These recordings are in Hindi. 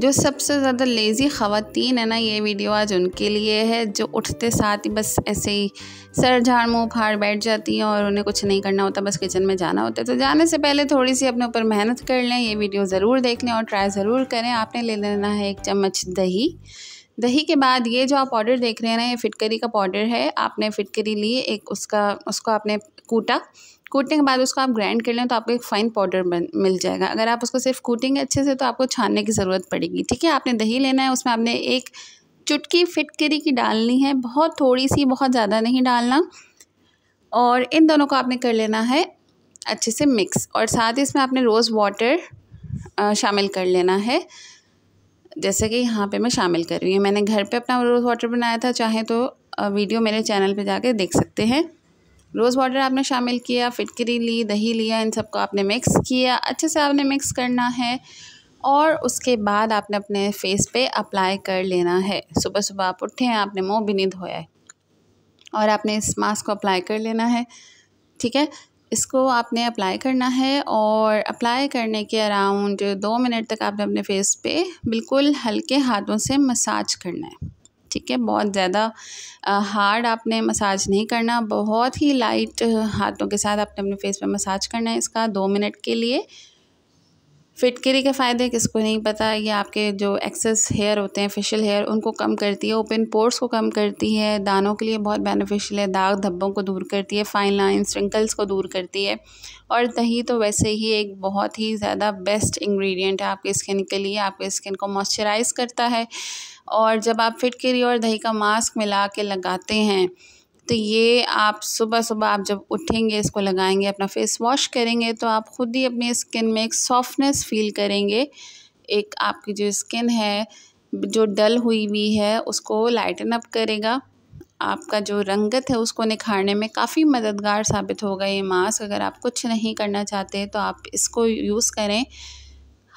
जो सबसे ज़्यादा लेज़ी ख़वातीन है ना ये वीडियो आज उनके लिए है जो उठते साथ ही बस ऐसे ही सर झाड़ मुँह फाड़ बैठ जाती हैं और उन्हें कुछ नहीं करना होता बस किचन में जाना होता है तो जाने से पहले थोड़ी सी अपने ऊपर मेहनत कर लें ये वीडियो ज़रूर देख लें और ट्राई ज़रूर करें आपने ले लेना है एक चम्मच दही दही के बाद ये जो आप पाउडर देख रहे हैं ना ये फिटकरी का पाउडर है आपने फिटकरी ली एक उसका उसको आपने कूटा कूटने के बाद उसको आप ग्राइंड कर लें तो आपको एक फ़ाइन पाउडर मिल जाएगा अगर आप उसको सिर्फ कूटेंगे अच्छे से तो आपको छानने की ज़रूरत पड़ेगी ठीक है आपने दही लेना है उसमें आपने एक चुटकी फिटकरी की डालनी है बहुत थोड़ी सी बहुत ज़्यादा नहीं डालना और इन दोनों को आपने कर लेना है अच्छे से मिक्स और साथ ही इसमें आपने रोज़ वाटर शामिल कर लेना है जैसे कि यहाँ पे मैं शामिल कर रही हूँ मैंने घर पे अपना रोज़ वाटर बनाया था चाहे तो वीडियो मेरे चैनल पे जाके देख सकते हैं रोज़ वाटर आपने शामिल किया फिटकरी ली दही लिया इन सबको आपने मिक्स किया अच्छे से आपने मिक्स करना है और उसके बाद आपने अपने फेस पे अप्लाई कर लेना है सुबह सुबह आप उठे हैं आपने मुँह भी नहीं धोया है और आपने इस मास्क को अप्लाई कर लेना है ठीक है इसको आपने अप्लाई करना है और अप्लाई करने के अराउंड दो मिनट तक आपने अपने फेस पे बिल्कुल हल्के हाथों से मसाज करना है ठीक है बहुत ज़्यादा हार्ड आपने मसाज नहीं करना बहुत ही लाइट हाथों के साथ आपने अपने फेस पे मसाज करना है इसका दो मिनट के लिए फिटकरी के फ़ायदे किसको नहीं पता ये आपके जो एक्सेस हेयर होते हैं फेशियल हेयर उनको कम करती है ओपन पोर्स को कम करती है दानों के लिए बहुत बेनिफिशियल है दाग धब्बों को दूर करती है फाइन लाइन रिंकल्स को दूर करती है और दही तो वैसे ही एक बहुत ही ज़्यादा बेस्ट इंग्रेडिएंट है आपके स्किन के लिए आपके स्किन को मॉइस्चराइज़ करता है और जब आप फिटकरी और दही का मास्क मिला के लगाते हैं तो ये आप सुबह सुबह आप जब उठेंगे इसको लगाएंगे अपना फेस वॉश करेंगे तो आप ख़ुद ही अपनी स्किन में एक सॉफ्टनेस फील करेंगे एक आपकी जो स्किन है जो डल हुई हुई है उसको लाइटन अप करेगा आपका जो रंगत है उसको निखारने में काफ़ी मददगार साबित होगा ये मास्क अगर आप कुछ नहीं करना चाहते तो आप इसको यूज़ करें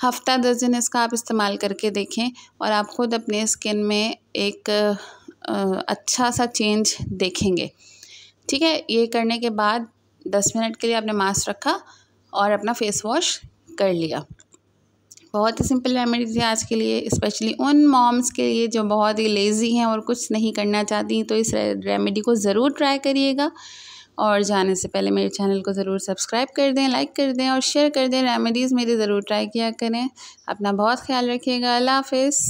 हफ्ता दस दिन इसका आप इस्तेमाल करके देखें और आप ख़ुद अपने स्किन में एक अच्छा सा चेंज देखेंगे ठीक है ये करने के बाद दस मिनट के लिए आपने मास्क रखा और अपना फेस वॉश कर लिया बहुत ही सिंपल रेमेडी थी आज के लिए स्पेशली उन मॉम्स के लिए जो बहुत ही लेज़ी हैं और कुछ नहीं करना चाहती तो इस रेमेडी को ज़रूर ट्राई करिएगा और जाने से पहले मेरे चैनल को ज़रूर सब्सक्राइब कर दें लाइक कर दें और शेयर कर दें रेमेडीज़ मेरी ज़रूर ट्राई किया करें अपना बहुत ख्याल रखिएगा अल्लाह हाफिज़